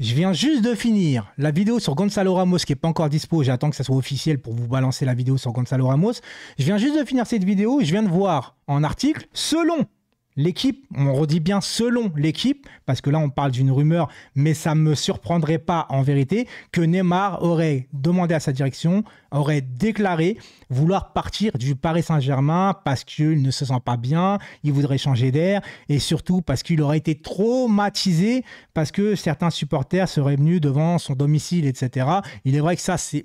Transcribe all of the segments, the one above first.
Je viens juste de finir la vidéo sur Gonzalo Ramos qui n'est pas encore dispo. J'attends que ça soit officiel pour vous balancer la vidéo sur Gonzalo Ramos. Je viens juste de finir cette vidéo. Je viens de voir en article, selon l'équipe, on redit bien selon l'équipe, parce que là on parle d'une rumeur, mais ça ne me surprendrait pas en vérité que Neymar aurait demandé à sa direction, aurait déclaré vouloir partir du Paris Saint-Germain parce qu'il ne se sent pas bien, il voudrait changer d'air, et surtout parce qu'il aurait été traumatisé, parce que certains supporters seraient venus devant son domicile, etc. Il est vrai que ça c'est...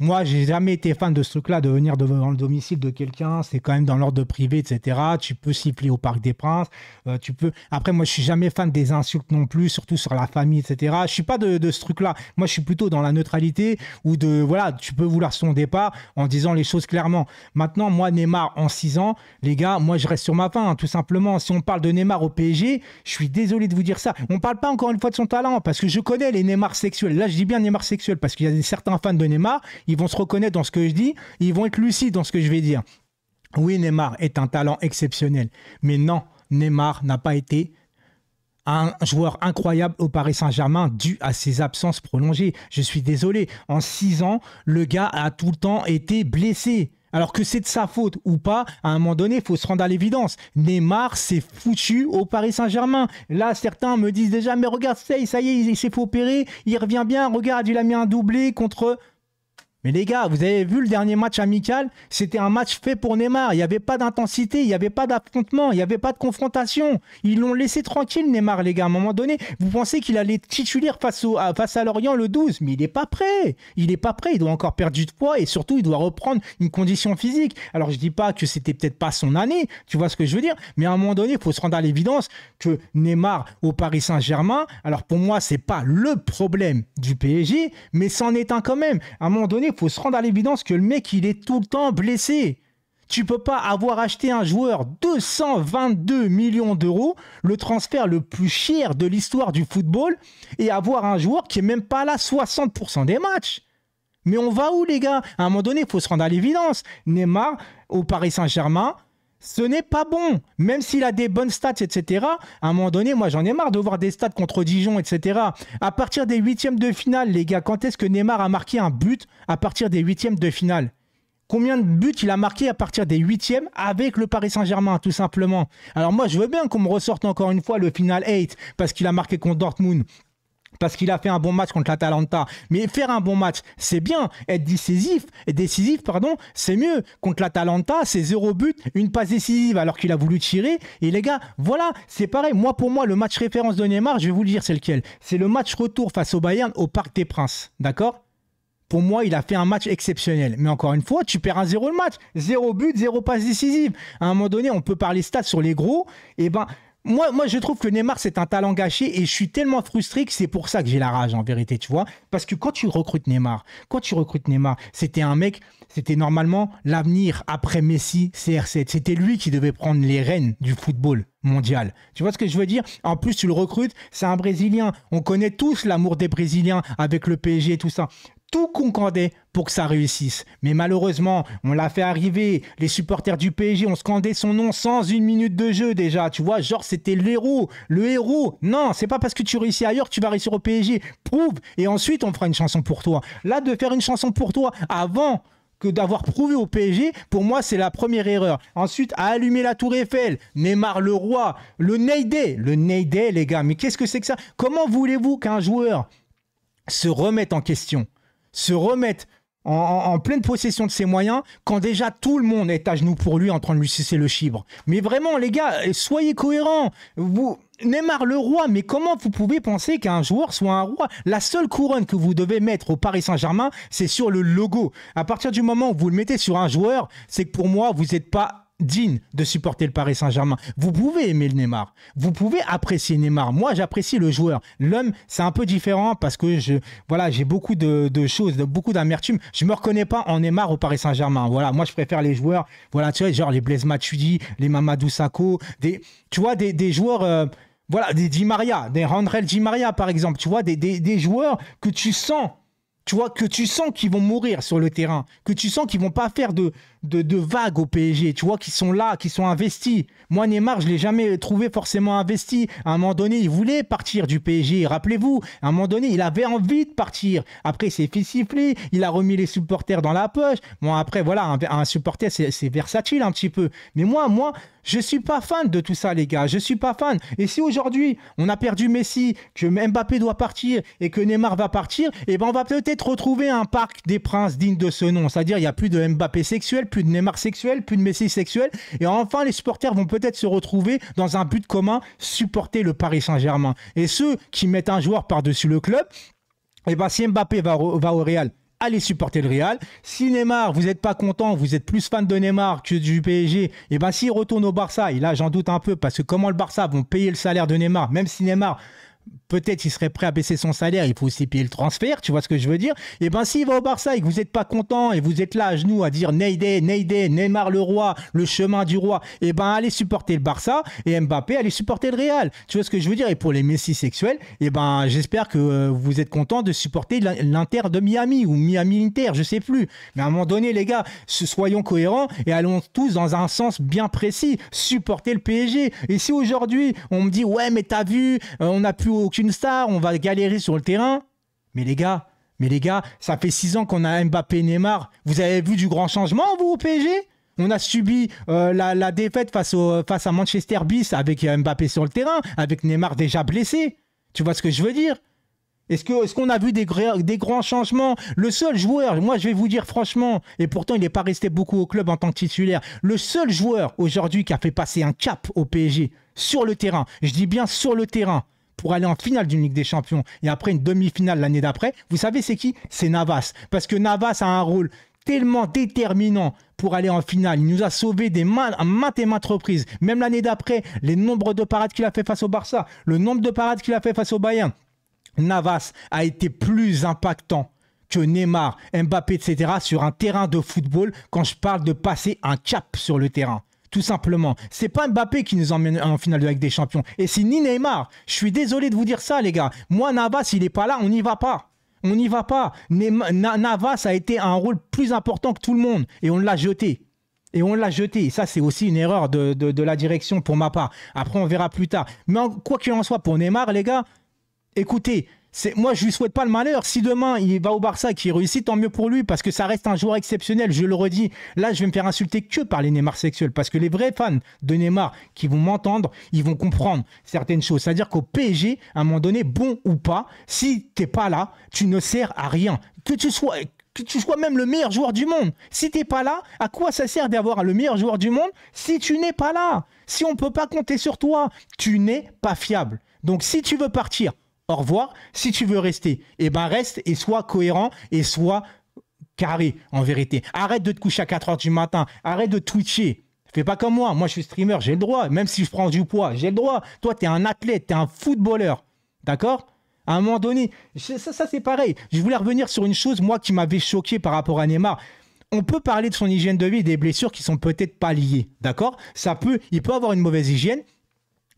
Moi, j'ai jamais été fan de ce truc-là, de venir devant le domicile de quelqu'un. C'est quand même dans l'ordre privé, etc. Tu peux siffler au Parc des Princes. Euh, tu peux. Après, moi, je suis jamais fan des insultes non plus, surtout sur la famille, etc. Je suis pas de, ce truc-là. Moi, je suis plutôt dans la neutralité ou de voilà, tu peux vouloir son départ en disant les choses clairement. Maintenant, moi, Neymar, en 6 ans, les gars, moi, je reste sur ma fin, hein, tout simplement. Si on parle de Neymar au PSG, je suis désolé de vous dire ça. On parle pas encore une fois de son talent parce que je connais les Neymar sexuels. Là, je dis bien Neymar sexuel parce qu'il y a certains fans de Neymar ils vont se reconnaître dans ce que je dis, ils vont être lucides dans ce que je vais dire. Oui, Neymar est un talent exceptionnel, mais non, Neymar n'a pas été un joueur incroyable au Paris Saint-Germain dû à ses absences prolongées. Je suis désolé, en six ans, le gars a tout le temps été blessé. Alors que c'est de sa faute ou pas, à un moment donné, il faut se rendre à l'évidence. Neymar s'est foutu au Paris Saint-Germain. Là, certains me disent déjà, mais regarde, ça y est, il s'est fait opérer, il revient bien, regarde, il a mis un doublé contre mais les gars, vous avez vu le dernier match amical, c'était un match fait pour Neymar. Il n'y avait pas d'intensité, il n'y avait pas d'affrontement, il n'y avait pas de confrontation. Ils l'ont laissé tranquille, Neymar, les gars. À un moment donné, vous pensez qu'il allait titulaire face, au, à, face à Lorient le 12, mais il n'est pas prêt. Il n'est pas prêt, il doit encore perdre du poids et surtout, il doit reprendre une condition physique. Alors, je dis pas que c'était peut-être pas son année, tu vois ce que je veux dire, mais à un moment donné, il faut se rendre à l'évidence que Neymar au Paris Saint-Germain, alors pour moi, c'est pas le problème du PSG, mais c'en est un quand même. À un moment donné, il faut se rendre à l'évidence que le mec, il est tout le temps blessé. Tu peux pas avoir acheté un joueur 222 millions d'euros, le transfert le plus cher de l'histoire du football, et avoir un joueur qui est même pas là 60% des matchs. Mais on va où les gars À un moment donné, il faut se rendre à l'évidence. Neymar, au Paris Saint-Germain, ce n'est pas bon. Même s'il a des bonnes stats, etc. À un moment donné, moi j'en ai marre de voir des stats contre Dijon, etc. À partir des huitièmes de finale, les gars, quand est-ce que Neymar a marqué un but à partir des huitièmes de finale Combien de buts il a marqué à partir des huitièmes avec le Paris Saint-Germain, tout simplement Alors moi, je veux bien qu'on me ressorte encore une fois le final 8 parce qu'il a marqué contre Dortmund parce qu'il a fait un bon match contre l'Atalanta. Mais faire un bon match, c'est bien. Être décisif, décisif pardon, c'est mieux. Contre l'Atalanta, c'est zéro but, une passe décisive alors qu'il a voulu tirer. Et les gars, voilà, c'est pareil. Moi, pour moi, le match référence de Neymar, je vais vous le dire, c'est lequel C'est le match retour face au Bayern au Parc des Princes. D'accord pour moi, il a fait un match exceptionnel. Mais encore une fois, tu perds un zéro le match. Zéro but, zéro passe décisive. À un moment donné, on peut parler stats sur les gros. Et eh ben, moi, je trouve que Neymar, c'est un talent gâché et je suis tellement frustré que c'est pour ça que j'ai la rage en vérité, tu vois. Parce que quand tu recrutes Neymar, quand tu recrutes Neymar, c'était un mec, c'était normalement l'avenir après Messi, CR7. C'était lui qui devait prendre les rênes du football mondial. Tu vois ce que je veux dire En plus, tu le recrutes, c'est un Brésilien. On connaît tous l'amour des Brésiliens avec le PSG et tout ça tout concordait pour que ça réussisse. Mais malheureusement, on l'a fait arriver. Les supporters du PSG ont scandé son nom sans une minute de jeu déjà. Tu vois, genre c'était l'héros, le héros. Non, c'est pas parce que tu réussis ailleurs que tu vas réussir au PSG. Prouve et ensuite on fera une chanson pour toi. Là, de faire une chanson pour toi avant que d'avoir prouvé au PSG, pour moi, c'est la première erreur. Ensuite, à allumer la tour Eiffel, Neymar le roi, le Neyday, le Neyday, les gars, mais qu'est-ce que c'est que ça Comment voulez-vous qu'un joueur se remette en question se remettre en, pleine possession de ses moyens quand déjà tout le monde est à genoux pour lui en train de lui cesser le chibre. Mais vraiment, les gars, euh, soyez cohérents. Vous, Neymar le roi, mais comment vous pouvez penser qu'un joueur soit un roi La seule couronne que vous devez mettre au Paris Saint-Germain, c'est sur le logo. À partir du moment où vous le mettez sur un joueur, c'est que pour moi, vous n'êtes pas digne de supporter le Paris Saint-Germain. Vous pouvez aimer le Neymar, vous pouvez apprécier Neymar. Moi, j'apprécie le joueur. L'homme, c'est un peu différent parce que je, voilà, j'ai beaucoup de, choses, de, beaucoup d'amertume. Je me reconnais pas en Neymar au Paris Saint-Germain. Voilà, moi, je préfère les joueurs, voilà, tu vois, genre les Blaise Matuidi, les Mamadou Sakho, des, tu vois, des, joueurs. Euh, voilà, des Di Maria, des Randrel Di Maria par exemple, tu vois, des, des joueurs que tu sens, tu vois, que tu sens qu'ils vont mourir sur le terrain, que tu sens qu'ils vont pas faire de, de, de vagues au PSG, tu vois, qui sont là, qui sont investis. Moi, Neymar, je l'ai jamais trouvé forcément investi. À un moment donné, il voulait partir du PSG. Rappelez-vous, à un moment donné, il avait envie de partir. Après, il s'est Il a remis les supporters dans la poche. Bon, après, voilà, un, supporter, c'est versatile un petit peu. Mais moi, moi, je suis pas fan de tout ça, les gars. Je suis pas fan. Et si aujourd'hui, on a perdu Messi, que Mbappé doit partir et que Neymar va partir, eh ben, on va peut-être retrouver un parc des princes digne de ce nom. C'est-à-dire, il n'y a plus de Mbappé sexuel, plus de Neymar sexuel, plus de Messi sexuel. Et enfin, les supporters vont peut-être se retrouver dans un but commun, supporter le Paris Saint-Germain. Et ceux qui mettent un joueur par-dessus le club, et eh ben, si Mbappé va, au Real, allez supporter le Real. Si Neymar, vous n'êtes pas content, vous êtes plus fan de Neymar que du PSG, et eh ben s'il retourne au Barça, et là j'en doute un peu, parce que comment le Barça vont payer le salaire de Neymar, même si Neymar peut-être qu'il serait prêt à baisser son salaire, il faut aussi payer le transfert, tu vois ce que je veux dire Et eh ben s'il va au Barça et que vous n'êtes pas content et vous êtes là à genoux à dire Neydé, Neydé, Neymar le roi, le chemin du roi, et eh ben allez supporter le Barça et Mbappé allez supporter le Real. Tu vois ce que je veux dire Et pour les Messi sexuels, et eh ben j'espère que euh, vous êtes content de supporter l'Inter de Miami ou Miami Inter, je sais plus. Mais à un moment donné les gars, soyons cohérents et allons tous dans un sens bien précis, supporter le PSG. Et si aujourd'hui on me dit ouais mais t'as vu, euh, on n'a plus aucune star, on va galérer sur le terrain. Mais les gars, mais les gars, ça fait six ans qu'on a Mbappé et Neymar. Vous avez vu du grand changement, vous, au PSG on a subi euh, la, défaite face, au, face à Manchester bis avec euh, Mbappé sur le terrain, avec Neymar déjà blessé. Tu vois ce que je veux dire Est-ce qu'on est qu'on a vu des, des grands changements Le seul joueur, moi je vais vous dire franchement, et pourtant il n'est pas resté beaucoup au club en tant que titulaire, le seul joueur aujourd'hui qui a fait passer un cap au PSG sur le terrain, je dis bien sur le terrain, pour aller en finale d'une Ligue des Champions et après une demi-finale l'année d'après, vous savez c'est qui C'est Navas. Parce que Navas a un rôle tellement déterminant pour aller en finale. Il nous a sauvé des maintes, maintes et maintes reprises. Même l'année d'après, les nombres de parades qu'il a fait face au Barça, le nombre de parades qu'il a fait face au Bayern. Navas a été plus impactant que Neymar, Mbappé, etc. sur un terrain de football quand je parle de passer un cap sur le terrain tout simplement. C'est pas Mbappé qui nous emmène en finale de des Champions. Et c'est ni Neymar. Je suis désolé de vous dire ça, les gars. Moi, Navas, il est pas là, on n'y va pas. On n'y va pas. Neymar, Navas a été un rôle plus important que tout le monde. Et on l'a jeté et on l'a jeté. Et ça, c'est aussi une erreur de, la direction pour ma part. Après, on verra plus tard. Mais en, quoi qu'il en soit, pour Neymar, les gars, écoutez, moi je lui souhaite pas le malheur. Si demain il va au Barça et qu'il réussit, tant mieux pour lui parce que ça reste un joueur exceptionnel. Je le redis, là je vais me faire insulter que par les Neymar sexuels parce que les vrais fans de Neymar qui vont m'entendre, ils vont comprendre certaines choses. C'est-à-dire qu'au PSG, à un moment donné, bon ou pas, si t'es pas là, tu ne sers à rien. Que tu sois que tu sois même le meilleur joueur du monde. Si t'es pas là, à quoi ça sert d'avoir le meilleur joueur du monde si tu n'es pas là Si on ne peut pas compter sur toi, tu n'es pas fiable. Donc si tu veux partir, au revoir. Si tu veux rester, eh ben reste et sois cohérent et sois carré en vérité. Arrête de te coucher à 4 heures du matin. Arrête de twitcher. Fais pas comme moi. Moi, je suis streamer, j'ai le droit. Même si je prends du poids, j'ai le droit. Toi, tu es un athlète, tu es un footballeur. D'accord À un moment donné, ça, c'est pareil. Je voulais revenir sur une chose, moi, qui m'avait choqué par rapport à Neymar. On peut parler de son hygiène de vie des blessures qui sont peut-être pas liées. D'accord Ça peut, il peut avoir une mauvaise hygiène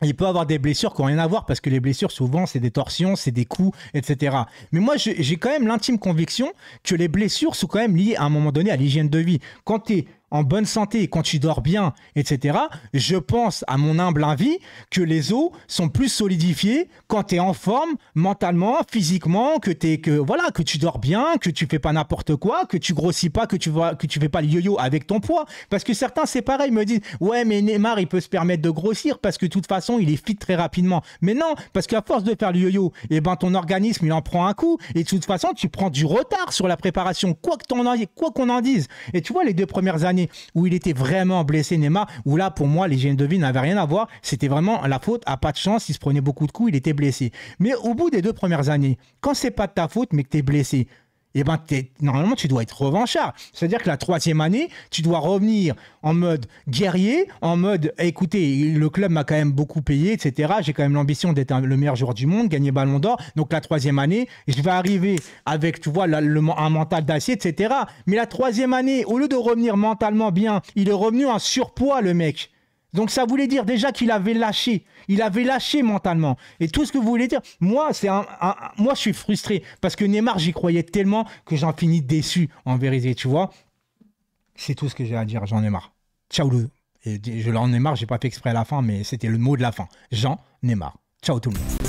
il peut avoir des blessures qui n'ont rien à voir parce que les blessures, souvent, c'est des torsions, c'est des coups, etc. Mais moi, j'ai quand même l'intime conviction que les blessures sont quand même liées à un moment donné à l'hygiène de vie. Quand tu en bonne santé quand tu dors bien, etc., je pense, à mon humble envie que les os sont plus solidifiés quand tu es en forme mentalement, physiquement, que, es, que, voilà, que tu dors bien, que tu fais pas n'importe quoi, que tu grossis pas, que tu, vois, que tu fais pas le yo-yo avec ton poids. Parce que certains, c'est pareil, me disent Ouais, mais Neymar, il peut se permettre de grossir parce que de toute façon, il est fit très rapidement. Mais non, parce qu'à force de faire le yo-yo, eh ben, ton organisme, il en prend un coup. Et de toute façon, tu prends du retard sur la préparation, quoi qu'on en dise. Et tu vois, les deux premières années, où il était vraiment blessé, Neymar, où là, pour moi, les de vie n'avaient rien à voir. C'était vraiment la faute, à pas de chance, il se prenait beaucoup de coups, il était blessé. Mais au bout des deux premières années, quand c'est pas de ta faute, mais que t'es blessé, eh ben, normalement, tu dois être revanchard. C'est-à-dire que la troisième année, tu dois revenir en mode guerrier, en mode eh, écoutez, le club m'a quand même beaucoup payé, etc. J'ai quand même l'ambition d'être le meilleur joueur du monde, gagner Ballon d'Or. Donc la troisième année, je vais arriver avec, tu vois, un mental d'acier, etc. Mais la troisième année, au lieu de revenir mentalement bien, il est revenu en surpoids, le mec. Donc ça voulait dire déjà qu'il avait lâché. Il avait lâché mentalement. Et tout ce que vous voulez dire, moi, c'est un, moi je suis frustré parce que Neymar, j'y croyais tellement que j'en finis déçu en vérité, tu vois. C'est tout ce que j'ai à dire, j'en ai marre. Ciao le. Et je l'en ai marre, j'ai pas fait exprès à la fin, mais c'était le mot de la fin. Jean Neymar. Ciao tout le monde.